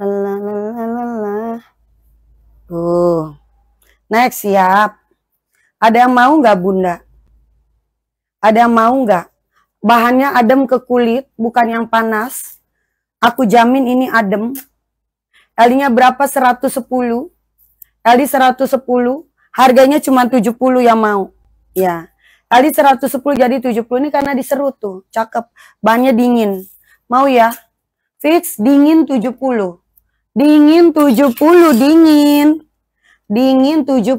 Lalalala. Tuh. Next, siap. Ada yang mau nggak, Bunda? Ada yang mau nggak? Bahannya adem ke kulit, bukan yang panas. Aku jamin ini adem. Elinya berapa? 110. Eli 110. Harganya cuma 70 yang mau. Ya. Eli 110 jadi 70 ini karena diserut tuh. Cakep. Bannya dingin. Mau ya? Fix dingin 70. Dingin 70 dingin. Dingin 70.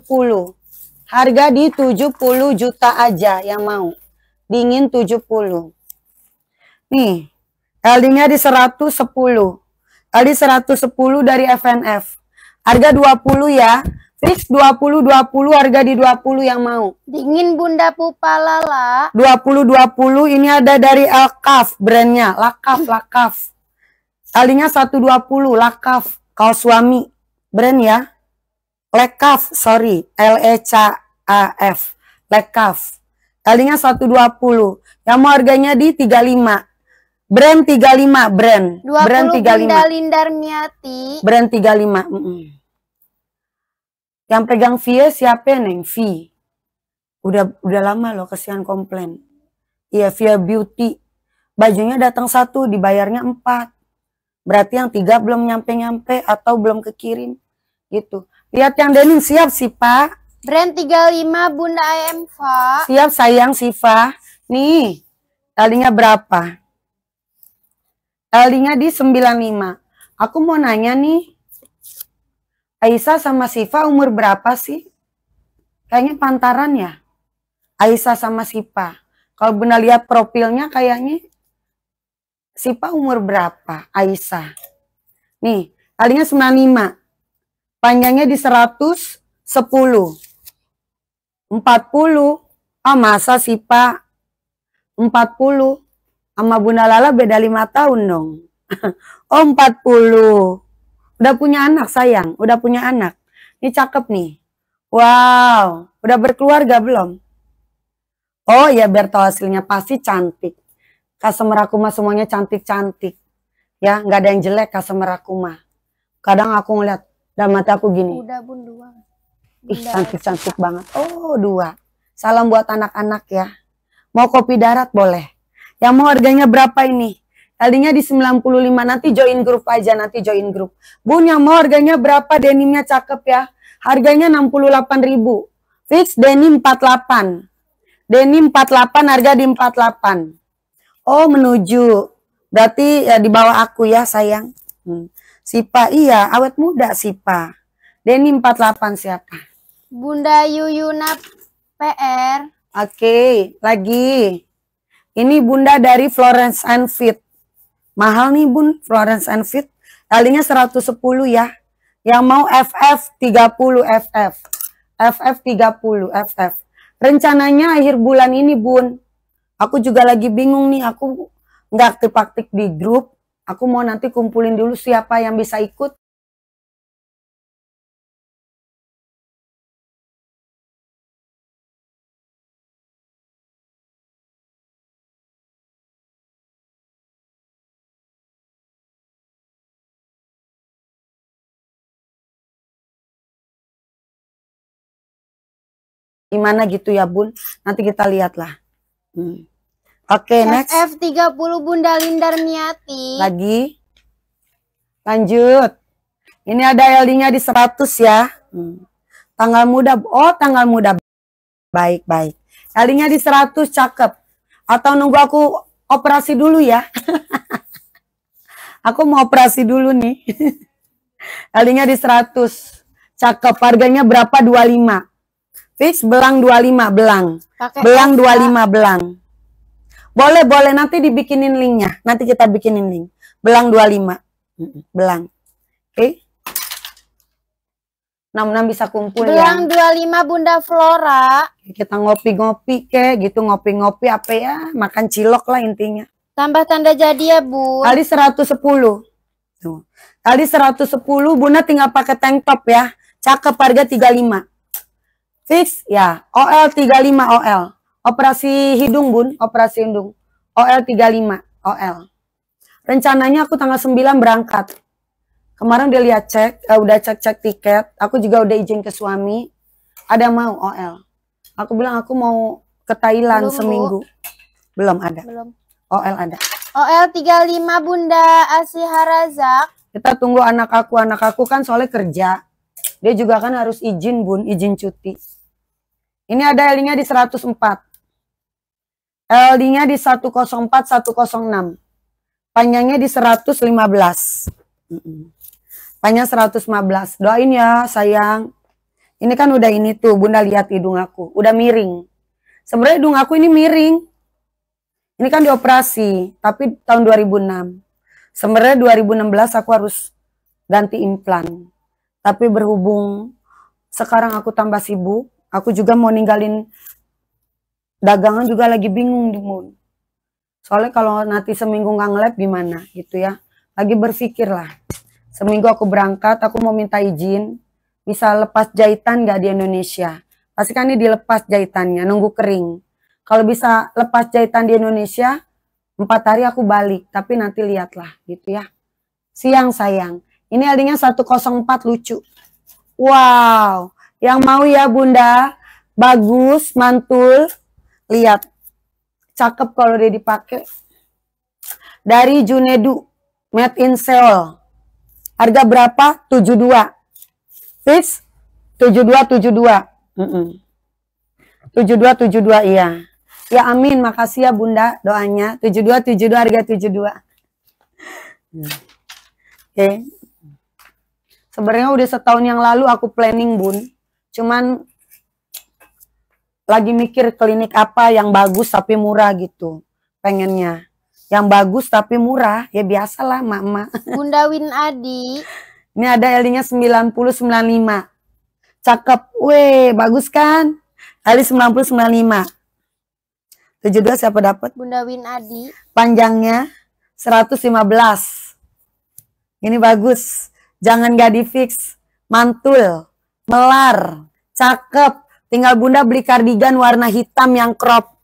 Harga di 70 juta aja yang mau. Dingin 70. Nih, LD-nya di 110. LD 110 dari FNF. Harga 20 ya. Fix 20 20 harga di 20 yang mau. Dingin Bunda Pupalala. 20 20 ini ada dari Alkaf brandnya. Lakaf Lakaf. Talinya 120, lakaf, kaos suami, brand ya. Lekaf, sorry, L-E-C-A-F, lekaf. Talinya 120, yang mau harganya di 35. Brand 35, brand. 20 brand 35. Linda Lindar Miati. Brand 35, mm -mm. Yang pegang V-nya siapa Neng? V. Udah udah lama loh kesian komplain. Iya, yeah, via beauty. Bajunya datang satu, dibayarnya empat Berarti yang tiga belum nyampe-nyampe atau belum kekirim. Gitu. Lihat yang denim siap sih, Pak. Brand 35 Bunda AM, pak Siap sayang Siva. Nih, talinya berapa? Talinya di 95. Aku mau nanya nih. Aisyah sama Siva umur berapa sih? Kayaknya pantaran ya. Aisyah sama Siva. Kalau benar lihat profilnya kayaknya Sipa umur berapa? Aisyah. Nih, talinya 95. Panjangnya di 110. 40. Ah, masa Sipa 40 sama Bunda Lala beda 5 tahun dong. Oh, 40. Udah punya anak sayang, udah punya anak. Ini cakep nih. Wow, udah berkeluarga belum? Oh ya biar hasilnya pasti cantik. Customer aku mah semuanya cantik-cantik. Ya, nggak ada yang jelek customer aku mah. Kadang aku ngeliat dalam mata aku gini. Udah bun dua. Bunda. Ih, cantik-cantik banget. Oh, dua. Salam buat anak-anak ya. Mau kopi darat boleh. Yang mau harganya berapa ini? Tadinya di 95 nanti join grup aja nanti join grup. Bun yang mau harganya berapa denimnya cakep ya? Harganya 68.000. Fix denim 48. Denim 48 harga di 48. Oh menuju. Berarti ya, di bawah aku ya sayang. Hmm. Sipa iya awet muda Sipa. Denny 48 siapa? Bunda Yuyuna PR. Oke, okay, lagi. Ini bunda dari Florence and Fit. Mahal nih bun Florence and Fit. Talinya 110 ya. Yang mau FF 30 FF. FF 30 FF. Rencananya akhir bulan ini bun. Aku juga lagi bingung nih, aku nggak aktif-aktif di grup. Aku mau nanti kumpulin dulu siapa yang bisa ikut. Gimana gitu ya, Bun? Nanti kita lihatlah. Hmm. Oke, okay, next. F30 Bunda Lindar Miati. Lagi. Lanjut. Ini ada LD-nya di 100 ya. Hmm. Tanggal muda. Oh, tanggal muda. Baik, baik. LD-nya di 100, cakep. Atau nunggu aku operasi dulu ya. aku mau operasi dulu nih. LD-nya di 100. Cakep. Harganya berapa? 25. Fix belang 25 belang. Pake belang S, 25 belang. Boleh boleh nanti dibikinin linknya. Nanti kita bikinin link. Belang 25. Belang. Oke. Okay. Nam-nam bisa kumpul belang ya. Belang 25 Bunda Flora. Kita ngopi-ngopi ke gitu ngopi-ngopi apa ya? Makan cilok lah intinya. Tambah tanda jadi ya, Bu. Kali 110. Tuh. Kali 110 Bunda tinggal pakai tank top ya. Cakep harga 35. Fix, ya. OL 35 OL. Operasi hidung, Bun. Operasi hidung. OL 35 OL. Rencananya aku tanggal 9 berangkat. Kemarin udah lihat cek, uh, udah cek-cek tiket. Aku juga udah izin ke suami. Ada mau OL. Aku bilang aku mau ke Thailand Belum, seminggu. Bu. Belum ada. Belum. OL ada. OL 35 Bunda Asiharazak. Kita tunggu anak aku. Anak aku kan soalnya kerja. Dia juga kan harus izin, Bun, izin cuti. Ini ada L-nya di 104. L-nya di 104, 106. Panjangnya di 115. Panjang 115. Doain ya sayang. Ini kan udah ini tuh, Bunda lihat hidung aku. Udah miring. Sebenarnya hidung aku ini miring. Ini kan dioperasi, tapi tahun 2006. Sebenarnya 2016 aku harus ganti implan. Tapi berhubung sekarang aku tambah sibuk, Aku juga mau ninggalin dagangan juga lagi bingung di moon. Soalnya kalau nanti seminggu nggak ngelab gimana gitu ya. Lagi berpikir lah. Seminggu aku berangkat, aku mau minta izin. Bisa lepas jahitan nggak di Indonesia? Pasti kan ini dilepas jahitannya, nunggu kering. Kalau bisa lepas jahitan di Indonesia, empat hari aku balik. Tapi nanti lihatlah gitu ya. Siang sayang. Ini adanya 104 lucu. Wow. Yang mau ya bunda, bagus, mantul. Lihat, cakep kalau dia dipakai. Dari Junedu, made in Seoul. Harga berapa? 72. Fix? 72, 72. Mm -mm. 72, 72, iya. Ya amin, makasih ya bunda doanya. 72, 72, harga 72. Hmm. Oke. Okay. Sebenarnya udah setahun yang lalu aku planning bun cuman lagi mikir klinik apa yang bagus tapi murah gitu pengennya yang bagus tapi murah ya biasalah mama Bunda Win Adi ini ada LD-nya 9095 cakep weh bagus kan Ali 9095 72 siapa dapat Bunda Win Adi panjangnya 115 ini bagus jangan gak di fix mantul melar, cakep. Tinggal bunda beli kardigan warna hitam yang crop.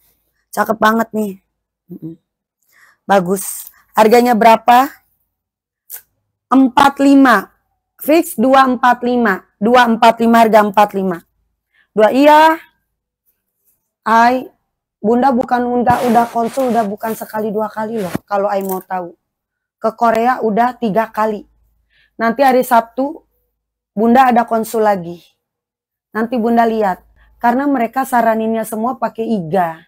Cakep banget nih. Bagus. Harganya berapa? 45. Fix 245. 245 harga 45. Dua iya. Ai Bunda bukan udah udah konsul udah bukan sekali dua kali loh kalau Ai mau tahu. Ke Korea udah tiga kali. Nanti hari Sabtu Bunda ada konsul lagi. Nanti Bunda lihat. Karena mereka saraninnya semua pakai iga.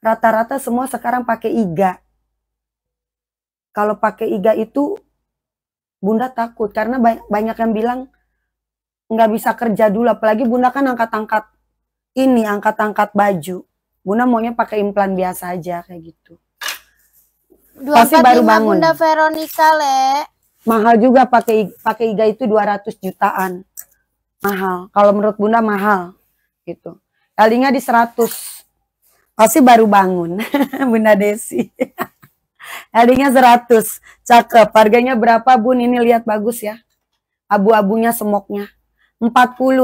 Rata-rata semua sekarang pakai iga. Kalau pakai iga itu Bunda takut karena banyak yang bilang nggak bisa kerja dulu apalagi Bunda kan angkat-angkat ini angkat-angkat baju. Bunda maunya pakai implan biasa aja kayak gitu. Pasti baru bangun. Bunda Veronica, Le mahal juga pakai pakai iga itu 200 jutaan mahal kalau menurut bunda mahal gitu kalinya di 100 pasti baru bangun bunda Desi Elinga 100 cakep harganya berapa bun ini lihat bagus ya abu-abunya semoknya 40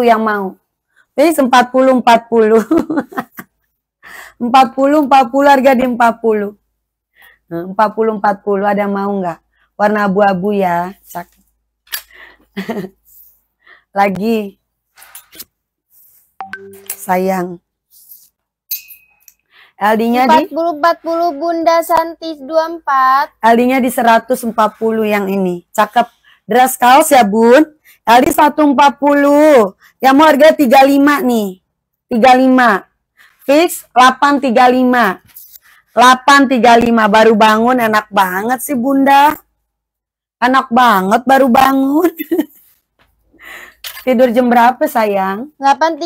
yang mau Please 40 40 40 40 harga di 40 40 40 ada yang mau nggak warna abu-abu ya cakep lagi sayang LD-nya di 40 40 Bunda Santi 24. LD-nya di 140 yang ini. Cakep. Dress kaos ya, Bun. LD 140. Yang mau harga 35 nih. 35. Fix 835. 835 baru bangun enak banget sih Bunda. Anak banget baru bangun. Tidur jam berapa sayang? 8.35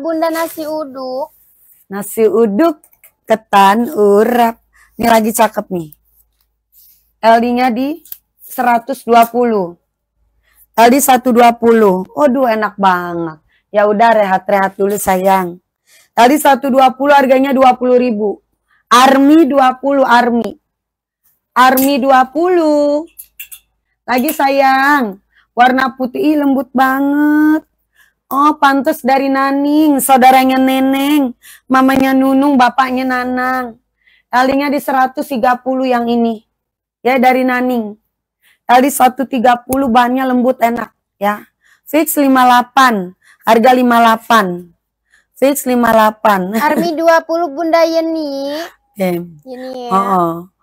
Bunda nasi uduk. Nasi uduk ketan urap. Ini lagi cakep nih. LD-nya di 120. LD 120. Aduh enak banget. Ya udah rehat-rehat dulu sayang. LD 120 harganya 20 ribu. Army 20 Army. Army 20. Lagi sayang, warna putih lembut banget. Oh, pantas dari Naning, saudaranya Neneng, mamanya Nunung, bapaknya Nanang. Talinya di 130 yang ini. Ya, dari Naning. Tali 130 bannya lembut enak, ya. Fix 58, harga 58. Fix 58. Army 20 Bunda Yeni. Oke. Okay. Yeni ya. Oh, oh.